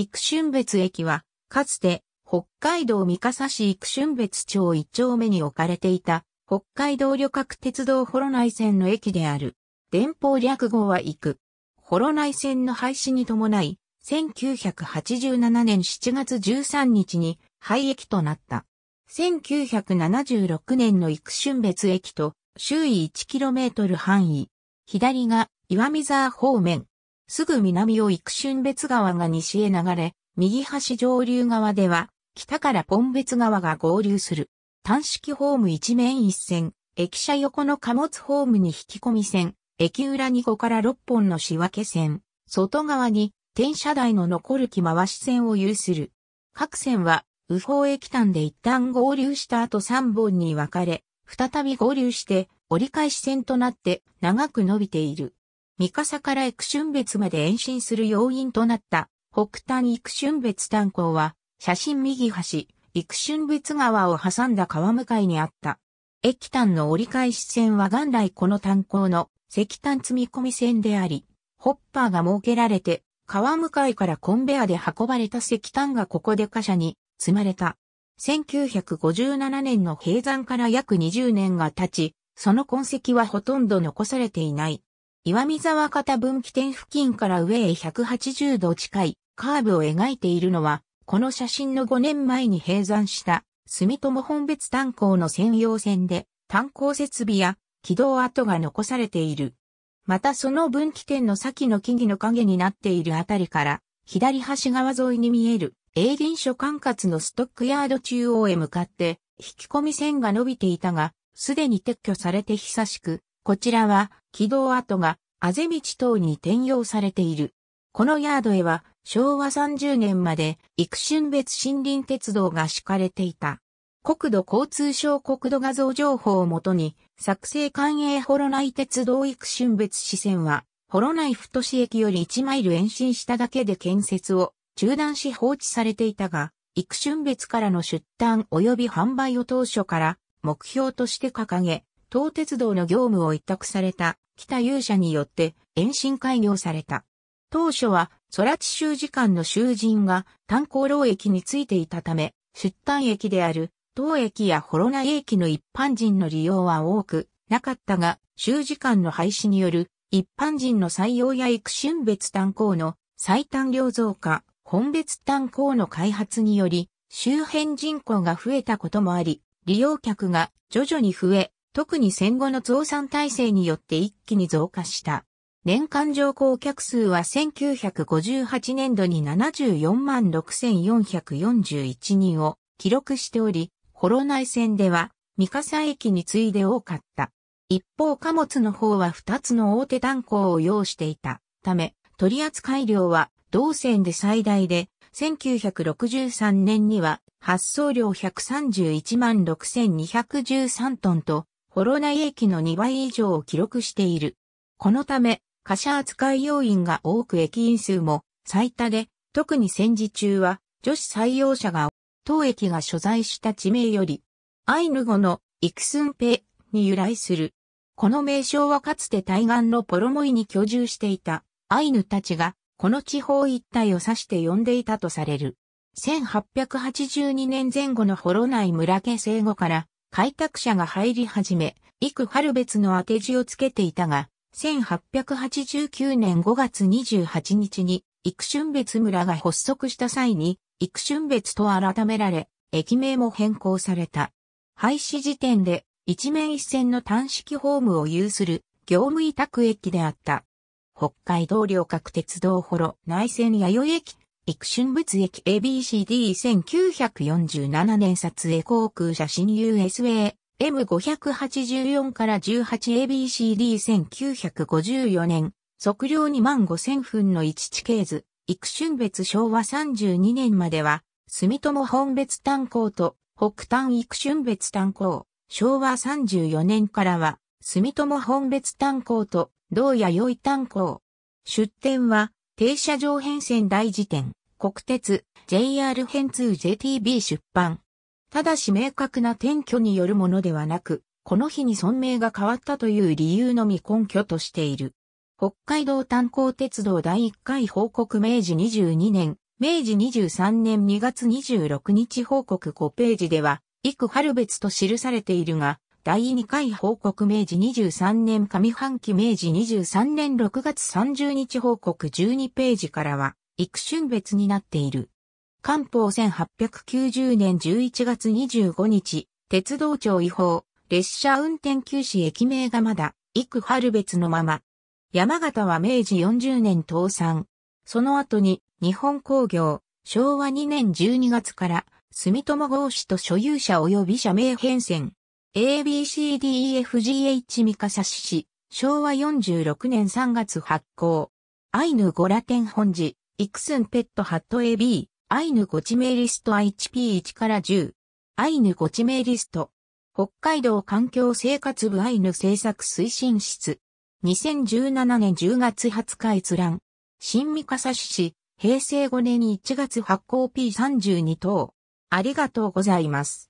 育春別駅は、かつて、北海道三笠市育春別町一丁目に置かれていた、北海道旅客鉄道ホロ内線の駅である。電報略号は行く。ロ内線の廃止に伴い、1987年7月13日に廃駅となった。1976年の育春別駅と周囲 1km 範囲。左が岩見沢方面、すぐ南を幾春別川が西へ流れ、右端上流側では、北からポン別川が合流する。単式ホーム一面一線、駅舎横の貨物ホームに引き込み線、駅裏に5から6本の仕分け線、外側に転車台の残る木回し線を有する。各線は、右方駅端で一旦合流した後3本に分かれ、再び合流して折り返し線となって長く伸びている。三笠から育春別まで延伸する要因となった北端育春別炭鉱は、写真右端、育春別川を挟んだ川向かいにあった。液炭の折り返し線は元来この炭鉱の石炭積み込み線であり、ホッパーが設けられて、川向かいからコンベアで運ばれた石炭がここで貨車に積まれた。1957年の閉山から約20年が経ち、その痕跡はほとんど残されていない。岩見沢方分岐点付近から上へ180度近いカーブを描いているのは、この写真の5年前に閉山した住友本別炭鉱の専用線で炭鉱設備や軌道跡が残されている。またその分岐点の先の木々の影になっているあたりから、左端側沿いに見える営林所管轄のストックヤード中央へ向かって、引き込み線が伸びていたが、すでに撤去されて久しく、こちらは軌道跡があぜ道等に転用されている。このヤードへは昭和30年まで育春別森林鉄道が敷かれていた。国土交通省国土画像情報をもとに作成官営ホナ内鉄道育春別支線はホ幌内太市駅より1マイル延伸しただけで建設を中断し放置されていたが、幾春別からの出端及び販売を当初から目標として掲げ、東鉄道の業務を委託された北勇者によって延伸開業された。当初は空地州時間の囚人が炭鉱労役についていたため、出炭駅である当駅やホロナ駅の一般人の利用は多くなかったが、州時間の廃止による一般人の採用や育春別炭鉱の最短量増加、本別炭鉱の開発により、周辺人口が増えたこともあり、利用客が徐々に増え、特に戦後の増産体制によって一気に増加した。年間乗降客数は1958年度に74万6441人を記録しており、幌内線では三笠駅に次いで多かった。一方貨物の方は2つの大手炭鉱を要していたため、取扱量は同線で最大で、1963年には発送量131万6213トンとコロナ駅の2倍以上を記録している。このため、貨車扱い要員が多く駅員数も最多で、特に戦時中は女子採用者が当駅が所在した地名より、アイヌ語のイクスンペに由来する。この名称はかつて対岸のポロモイに居住していたアイヌたちがこの地方一帯を指して呼んでいたとされる。1882年前後のホロナイ村家生後から開拓者が入り始め、幾春別の当て字をつけていたが、1889年5月28日に、幾春別村が発足した際に、幾春別と改められ、駅名も変更された。廃止時点で、一面一線の単式ホームを有する、業務委託駅であった。北海道両角鉄道ホロ内線弥生駅育春物駅 ABCD1947 年撮影航空写真 USA M584 から 18ABCD1954 年測量25000分の1地形図育春別昭和32年までは住友本別炭鉱と北端育春別炭鉱昭和34年からは住友本別炭鉱と同良い炭鉱出店は停車場変遷大辞典。国鉄、JR 編通 JTB 出版。ただし明確な転居によるものではなく、この日に村名が変わったという理由のみ根拠としている。北海道炭鉱鉄道第1回報告明治22年、明治23年2月26日報告5ページでは、幾春別と記されているが、第2回報告明治23年上半期明治23年6月30日報告12ページからは、育春別になっている。官報1890年11月25日、鉄道庁違法、列車運転休止駅名がまだ、幾春別のまま。山形は明治40年倒産。その後に、日本工業、昭和2年12月から、住友合資と所有者及び社名変遷。ABCDEFGH 三笠市、昭和46年3月発行。アイヌゴラテン本寺、イクスンペットハット AB、アイヌご知名リスト HP1 から10。アイヌご知名リスト。北海道環境生活部アイヌ政策推進室。2017年10月20日閲覧。新三笠市市、平成5年1月発行 P32 等。ありがとうございます。